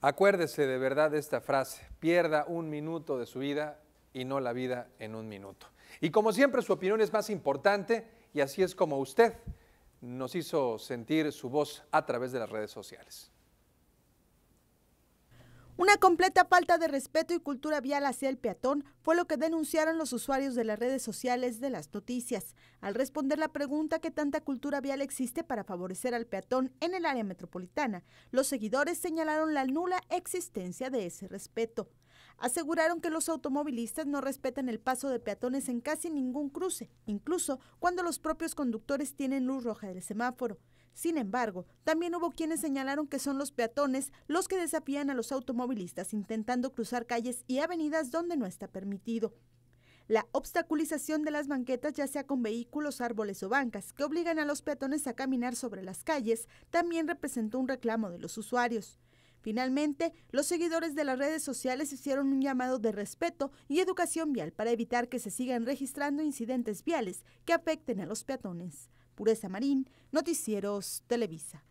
Acuérdese de verdad de esta frase, pierda un minuto de su vida y no la vida en un minuto. Y como siempre su opinión es más importante y así es como usted nos hizo sentir su voz a través de las redes sociales. Una completa falta de respeto y cultura vial hacia el peatón fue lo que denunciaron los usuarios de las redes sociales de las noticias, al responder la pregunta que tanta cultura vial existe para favorecer al peatón en el área metropolitana. Los seguidores señalaron la nula existencia de ese respeto. Aseguraron que los automovilistas no respetan el paso de peatones en casi ningún cruce, incluso cuando los propios conductores tienen luz roja del semáforo. Sin embargo, también hubo quienes señalaron que son los peatones los que desafían a los automovilistas intentando cruzar calles y avenidas donde no está permitido. La obstaculización de las banquetas, ya sea con vehículos, árboles o bancas, que obligan a los peatones a caminar sobre las calles, también representó un reclamo de los usuarios. Finalmente, los seguidores de las redes sociales hicieron un llamado de respeto y educación vial para evitar que se sigan registrando incidentes viales que afecten a los peatones. Pureza Marín, Noticieros Televisa.